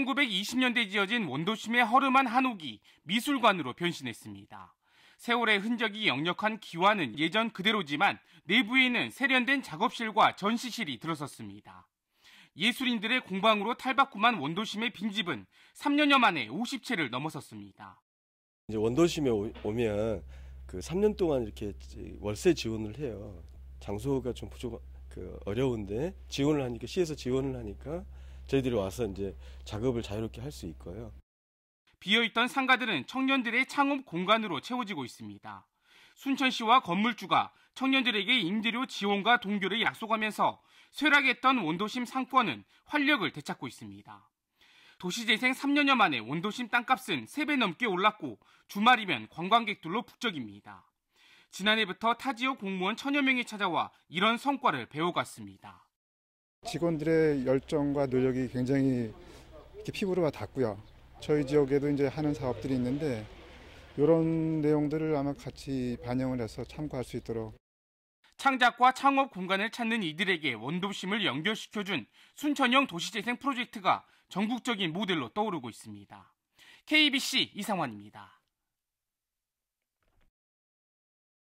1920년대 지어진 원도심의 허름한 한옥이 미술관으로 변신했습니다. 세월의 흔적이 역력한 기와는 예전 그대로지만 내부에는 세련된 작업실과 전시실이 들어섰습니다. 예술인들의 공방으로 탈바꿈한 원도심의 빈집은 3년여 만에 50채를 넘어섰습니다. 이제 원도심에 오면 그 3년 동안 이렇게 월세 지원을 해요. 장소가 좀 부족, 그 어려운데 지원을 하니까 시에서 지원을 하니까 저희들이 와서 이제 작업을 자유롭게 할 수 있고요. 비어있던 상가들은 청년들의 창업 공간으로 채워지고 있습니다. 순천시와 건물주가 청년들에게 임대료 지원과 동교를 약속하면서 쇠락했던 원도심 상권은 활력을 되찾고 있습니다. 도시재생 3년여 만에 원도심 땅값은 3배 넘게 올랐고 주말이면 관광객들로 북적입니다. 지난해부터 타지역 공무원 천여 명이 찾아와 이런 성과를 배워갔습니다. 직원들의 열정과 노력이 굉장히 이렇게 피부로 와 닿고요. 저희 지역에도 이제 하는 사업들이 있는데 이런 내용들을 아마 같이 반영을 해서 참고할 수 있도록 창작과 창업 공간을 찾는 이들에게 원도심을 연결시켜준 순천형 도시재생 프로젝트가 전국적인 모델로 떠오르고 있습니다. KBC 이상환입니다.